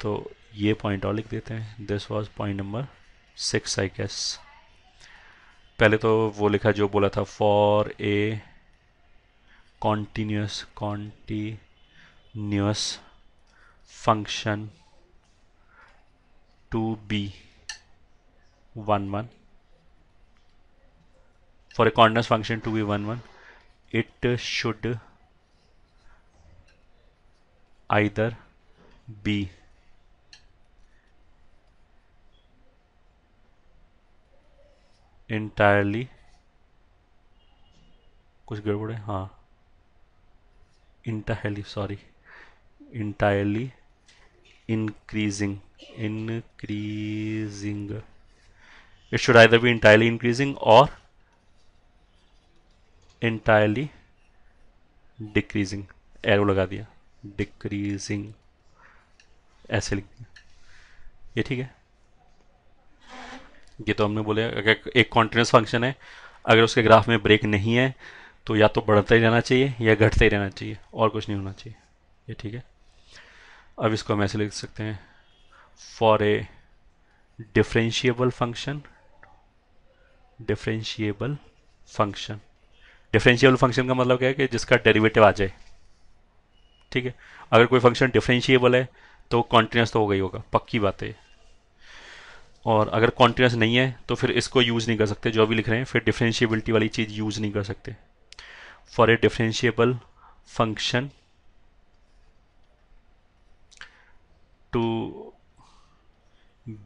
तो ये पॉइंट और लिख देते हैं this was point number six I guess पहले तो वो लिखा जो बोला था for a continuous continuous function to be one one for a continuous function to be one one it should either be entirely कुछ गड़बड़ है हाँ entirely sorry entirely increasing increasing it should I be entirely increasing और entirely decreasing arrow लगा दिया decreasing ऐसे लिख दिया ये ठीक है ये तो हमने बोले अगर एक कॉन्टिन्यूस फंक्शन है अगर उसके ग्राफ में ब्रेक नहीं है तो या तो बढ़ता ही रहना चाहिए या घटता ही रहना चाहिए और कुछ नहीं होना चाहिए ये ठीक है अब इसको हम ऐसे लिख सकते हैं for a differentiable function differentiable function differentiable function का मतलब क्या है कि जिसका डेरिवेटिव आ जाए ठीक है अगर कोई फंक्शन डिफ्रेंशिएबल है तो कॉन्टीन्यूस तो हो गई होगा पक्की बात है और अगर कॉन्टीन्यूस नहीं है तो फिर इसको यूज़ नहीं कर सकते जो भी लिख रहे हैं फिर डिफ्रेंशियबिलिटी वाली चीज़ यूज़ नहीं कर सकते for a differentiable function to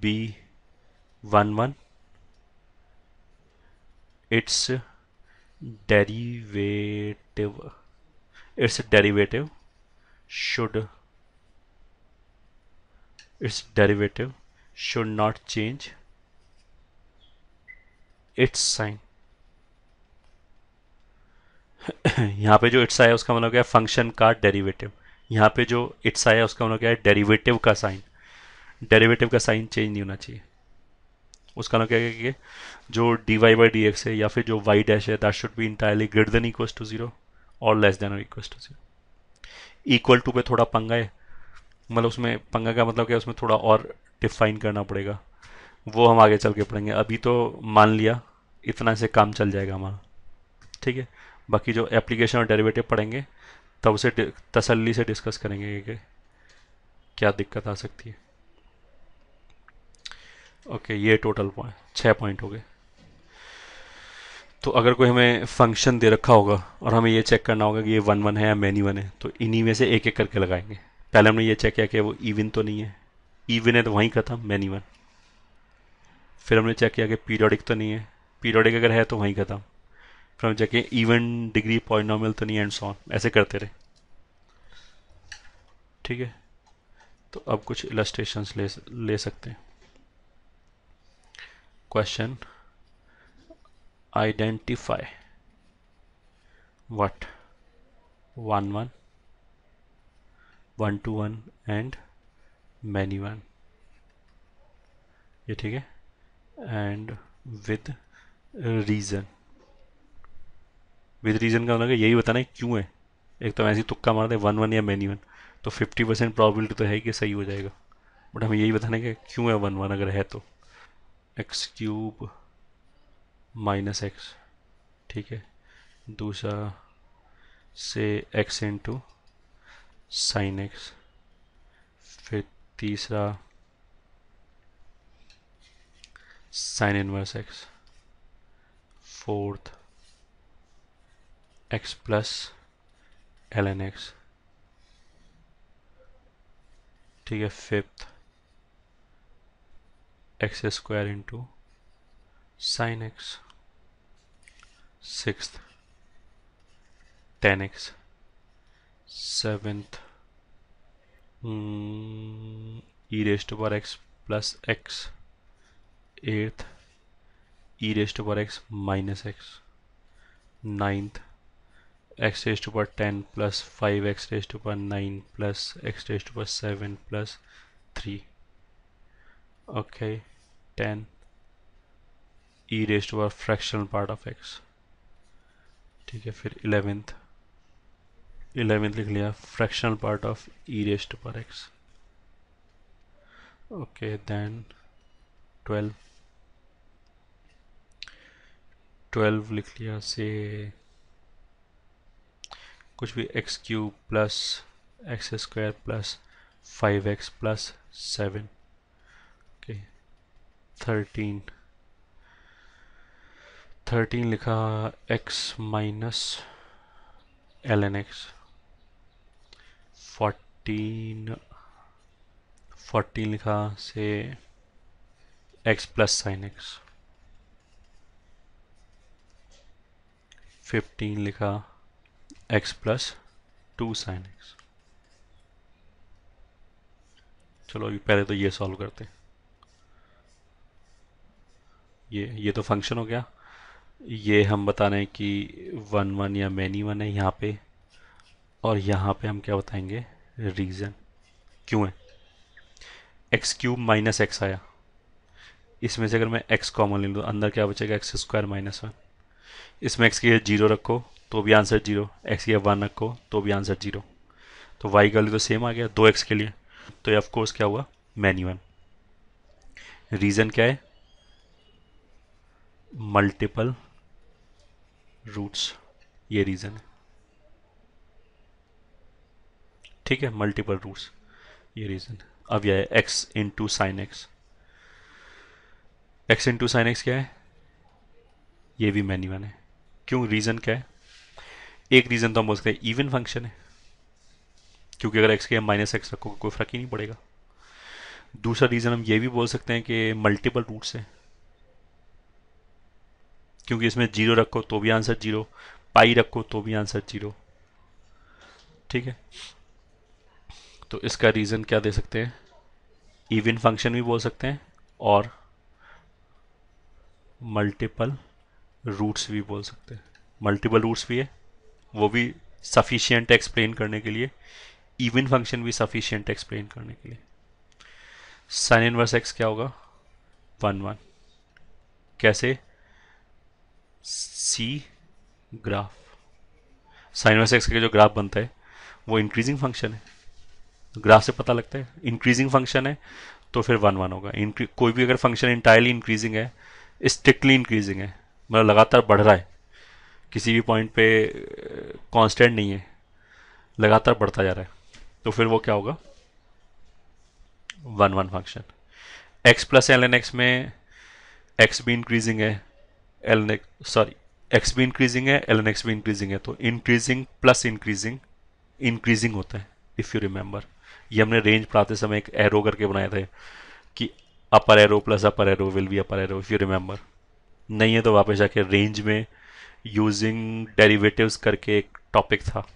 be one one its derivative its derivative should its derivative should not change its sign यहाँ पे जो इट्स आया उसका मतलब क्या है फंक्शन का डेरिवेटिव यहाँ पे जो इट्स आया उसका मतलब क्या है डेरिवेटिव का साइन डेरिवेटिव का साइन चेंज नहीं होना चाहिए उसका मतलब क्या है जो D Y by D X है या फिर जो वाई डैश है that should be entirely greater than equal to zero और लेस देन और equal to zero equal to पे थोड़ा पंगा है मतलब उसमें पंगा का मतलब क्या है उसमें थोड़ा और डिफाइन करना पड़ेगा वो हम आगे चल के पढ़ेंगे अभी तो मान लिया इतना से काम चल जाएगा हमारा ठीक है बाकी जो एप्लीकेशन और डेरिवेटिव पढ़ेंगे तब उसे तसल्ली से डिस्कस करेंगे कि क्या दिक्कत आ सकती है ओके ये टोटल पॉइंट छः पॉइंट हो गए तो अगर कोई हमें फंक्शन दे रखा होगा और हमें ये चेक करना होगा कि ये वन वन है या मैनी वन है तो इन्हीं में से एक एक करके लगाएंगे पहले हमने ये चेक किया कि वो इवन तो नहीं है इवन है तो वहीं खत्म मैनी वन फिर हमने चेक किया कि पीरियडिक तो नहीं है पीरियोडिक अगर है तो वहीं खत्म फिर हम चेक किया इवन डिग्री पॉइनॉमल तो नहीं एंड सॉन ऐसे करते रहे ठीक है तो अब कुछ इलस्ट्रेशंस ले ले सकते हैं question identify what one one one to one and many one ये ठीक है and with reason with reason का मतलब यही बताना है क्यों है एक तो ऐसे तुक्का मारते हैं वन वन या मैनी वन तो फिफ्टी परसेंट प्रॉबिलिटी तो है कि सही हो जाएगा बट हमें यही बताना है कि क्यों है वन वन अगर है तो एक्स क्यूब माइनस एक्स ठीक है दूसरा से एक्स इंटू साइन एक्स फिर तीसरा sine inverse x fourth x plus L N X ठीक है fifth x square into sine x sixth tan x seventh e raised power x plus x eighth e raised power x minus x ninth x raised power ten plus five x raised power nine plus x raised power seven plus three okay ten e raised power fractional part of x ठीक है फिर eleventh eleventh लिख लिया fractional part of e raised power x okay then twelve twelve लिख लिया से कुछ भी x cube plus x square plus five x plus seven okay thirteen thirteen लिखा x minus L N X fourteen fourteen लिखा से x plus sine x fifteen लिखा x plus two sine x चलो अभी पहले तो ये सॉल्व करते ये ये तो फंक्शन हो गया ये हम बता रहे हैं कि वन वन या मैनी वन है यहाँ पे और यहाँ पे हम क्या बताएंगे रीज़न क्यों है एक्स क्यूब माइनस एक्स आया इसमें से अगर मैं एक्स कॉमन ले लूँ अंदर क्या बचेगा एक्स स्क्वायर माइनस वन इसमें एक्स की जीरो रखो तो भी आंसर जीरो एक्स की वन रखो तो भी आंसर जीरो तो वाई का वैल्यू तो सेम आ गया दो एक्स के लिए तो ये ऑफकोर्स क्या हुआ वन रीज़न क्या है मल्टीपल रूट्स ये रीज़न है ठीक है मल्टीपल रूट्स ये रीज़न अब यह है x into sine x x into sine x क्या है ये भी मैनी वन है क्यों रीज़न क्या है एक रीज़न तो हम बोल सकते हैं इवन फंक्शन है क्योंकि अगर एक्स के माइनस एक्स रखोगे कोई फ़र्क ही नहीं पड़ेगा दूसरा रीज़न हम ये भी बोल सकते हैं कि मल्टीपल रूट्स है क्योंकि इसमें जीरो रखो तो भी आंसर जीरो पाई रखो तो भी आंसर जीरो ठीक है तो इसका रीज़न क्या दे सकते हैं इवन फंक्शन भी बोल सकते हैं और मल्टीपल रूट्स भी बोल सकते हैं मल्टीपल रूट्स भी है वो भी सफिशियंट एक्सप्लेन करने के लिए इवन फंक्शन भी सफिशियंट एक्सप्लेन करने के लिए साइन इनवर्स एक्स क्या होगा वन वन कैसे see graph sine inverse x का जो ग्राफ बनता है वो इंक्रीजिंग फंक्शन है ग्राफ से पता लगता है इंक्रीजिंग फंक्शन है तो फिर वन वन होगा कोई भी अगर फंक्शन इंटायरली इंक्रीजिंग है स्ट्रिक्टली इंक्रीजिंग है मतलब लगातार बढ़ रहा है किसी भी पॉइंट पे कांस्टेंट नहीं है लगातार बढ़ता जा रहा है तो फिर वो क्या होगा one one function x plus L N X में एक्स भी इंक्रीजिंग है L N X sorry x भी इंक्रीजिंग है एल एन एक्स भी इंक्रीजिंग है तो इंक्रीजिंग प्लस इंक्रीजिंग इंक्रीजिंग होता है इफ़ यू रिमेंबर ये हमने रेंज पढ़ाते समय एक एरो करके बनाए थे कि upper arrow plus upper arrow will be upper arrow if you remember नहीं है तो वापस जाके रेंज में यूजिंग डेरिवेटिव्स करके एक टॉपिक था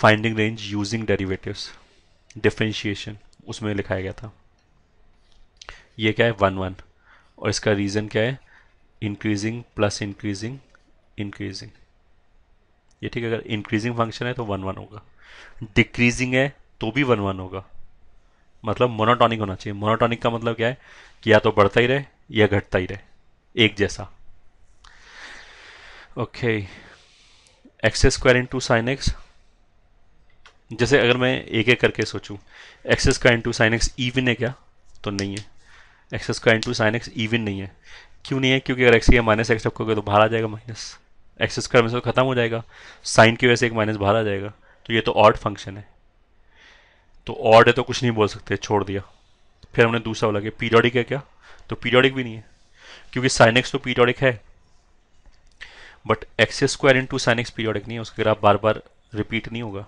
finding range using derivatives differentiation उसमें लिखाया गया था ये क्या है वन वन और इसका रीज़न क्या है इंक्रीजिंग प्लस इंक्रीजिंग इंक्रीजिंग ये ठीक है अगर इंक्रीजिंग फंक्शन है तो वन वन होगा डिक्रीजिंग है तो भी वन वन होगा मतलब मोनोटॉनिक होना चाहिए मोनोटॉनिक का मतलब क्या है कि या तो बढ़ता ही रहे या घटता ही रहे एक जैसा okay x square into sine x जैसे अगर मैं एक एक करके सोचूं x square into sine x even है क्या तो नहीं है x square into sine x even नहीं है क्यों नहीं है क्योंकि अगर एक्स या माइनस एक्स रखोगे तो बाहर आ जाएगा माइनस एक्स स्क्वायर में से खत्म हो जाएगा साइन की वजह से एक माइनस बाहर आ जाएगा तो ये तो ऑड फंक्शन है तो ऑड है तो कुछ नहीं बोल सकते छोड़ दिया फिर हमने दूसरा बोला कि पीरियडिक है क्या तो पीरियडिक भी नहीं है क्योंकि साइनिक्स तो पीरियडिक है but x square into sine x periodic नहीं है उसका ग्राफ बार बार रिपीट नहीं होगा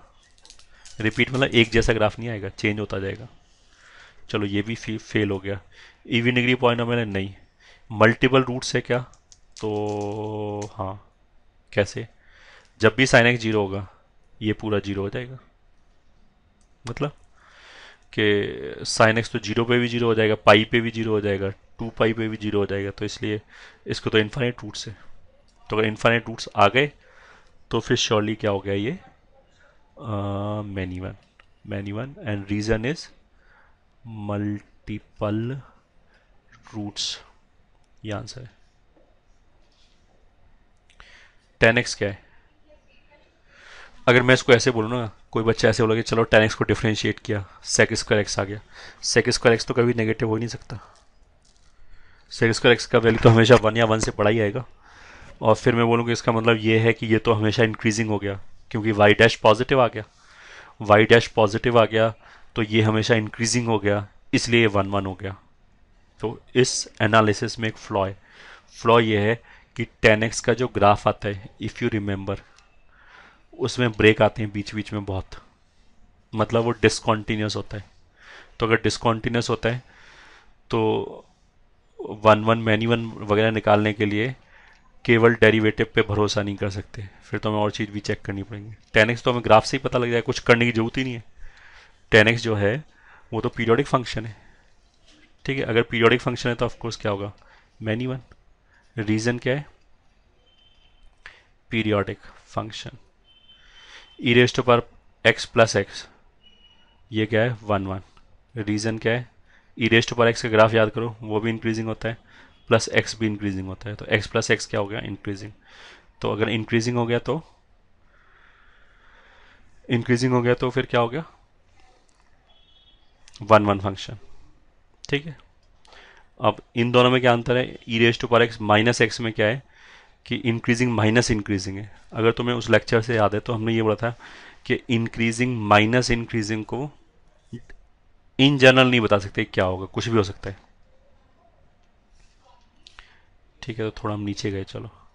रिपीट मतलब एक जैसा ग्राफ नहीं आएगा चेंज होता जाएगा चलो ये भी फेल हो गया ईवी डिग्री पॉइंट मैंने नहीं मल्टीपल रूट्स है क्या तो हाँ कैसे जब भी साइन एक्स जीरो होगा ये पूरा जीरो हो जाएगा मतलब कि साइन एक्स तो जीरो पे भी जीरो हो जाएगा पाई पे भी जीरो हो जाएगा टू पाई पे भी जीरो हो जाएगा तो इसलिए इसको तो इन्फाइनेट रूट्स है तो अगर इन्फाइनेट रूट्स आ गए तो फिर श्योरली क्या हो गया ये many one many one and reason is multiple roots ये आंसर है टेन एक्स क्या है अगर मैं इसको ऐसे बोलूँ ना कोई बच्चा ऐसे बोला कि चलो टेन एक्स को डिफ्रेंशिएट किया सेक स्क्वायर एक्स आ गया सेक स्क्वायर एक्स तो कभी नेगेटिव हो ही नहीं सकता सेक स्क्वायर एक्स का वैल्यू तो हमेशा वन या वन से पढ़ा ही आएगा और फिर मैं बोलूँगी इसका मतलब ये है कि ये तो हमेशा इंक्रीजिंग हो गया क्योंकि वाई डैश पॉजिटिव आ गया वाई डैश पॉजिटिव आ गया तो ये हमेशा इंक्रीजिंग हो गया इसलिए ये वन वन हो गया तो इस एनालिसिस में एक फ्लॉ है फ्लॉ ये है कि टेन एक्स का जो ग्राफ आता है इफ़ यू रिमेंबर उसमें ब्रेक आते हैं बीच बीच में बहुत मतलब वो डिसकॉन्टीन्यूस होता है तो अगर डिसकॉन्टीन्यूस होता है तो वन वन मैनी वन वगैरह निकालने के लिए केवल डेरिवेटिव पे भरोसा नहीं कर सकते फिर तो हमें और चीज़ भी चेक करनी पड़ेंगी टेन तो हमें ग्राफ से ही पता लग जाए कुछ करने की ज़रूरत ही नहीं है टेन जो है वो तो पीरियोडिक फंक्शन है ठीक है अगर पीरियोडिक फंक्शन है तो ऑफकोर्स क्या होगा मैनी वन रीज़न क्या है periodic function e raise to power x plus x ये क्या है वन वन रीज़न क्या है e raise to power x का ग्राफ याद करो वो भी इंक्रीजिंग होता है प्लस एक्स भी इंक्रीजिंग होता है तो एक्स प्लस एक्स क्या हो गया इंक्रीजिंग तो अगर इंक्रीजिंग हो गया तो इंक्रीजिंग हो गया तो फिर क्या हो गया वन वन फंक्शन ठीक है अब इन दोनों में क्या अंतर है e raise to power x minus x में क्या है कि इंक्रीजिंग माइनस इंक्रीजिंग है अगर तुम्हें उस लेक्चर से याद है तो हमने ये बोला था कि इंक्रीजिंग माइनस इंक्रीजिंग को इन जनरल नहीं बता सकते क्या होगा कुछ भी हो सकता है ठीक है तो थोड़ा हम नीचे गए चलो